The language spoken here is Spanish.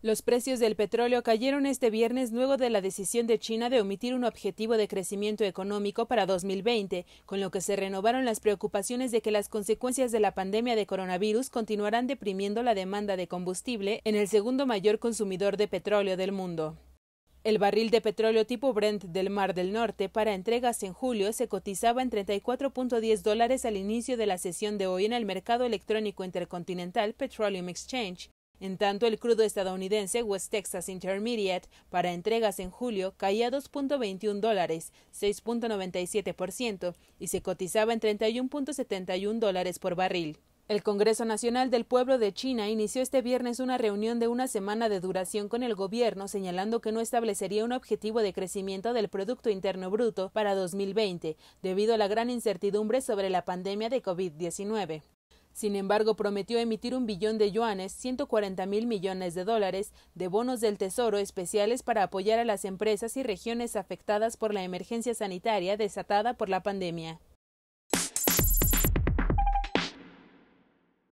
Los precios del petróleo cayeron este viernes luego de la decisión de China de omitir un objetivo de crecimiento económico para 2020, con lo que se renovaron las preocupaciones de que las consecuencias de la pandemia de coronavirus continuarán deprimiendo la demanda de combustible en el segundo mayor consumidor de petróleo del mundo. El barril de petróleo tipo Brent del Mar del Norte para entregas en julio se cotizaba en 34.10 dólares al inicio de la sesión de hoy en el mercado electrónico intercontinental Petroleum Exchange, en tanto, el crudo estadounidense West Texas Intermediate para entregas en julio caía 2.21 dólares, 6.97%, y se cotizaba en 31.71 dólares por barril. El Congreso Nacional del Pueblo de China inició este viernes una reunión de una semana de duración con el gobierno señalando que no establecería un objetivo de crecimiento del Producto Interno Bruto para 2020, debido a la gran incertidumbre sobre la pandemia de COVID-19. Sin embargo, prometió emitir un billón de yuanes, 140 mil millones de dólares, de bonos del Tesoro especiales para apoyar a las empresas y regiones afectadas por la emergencia sanitaria desatada por la pandemia.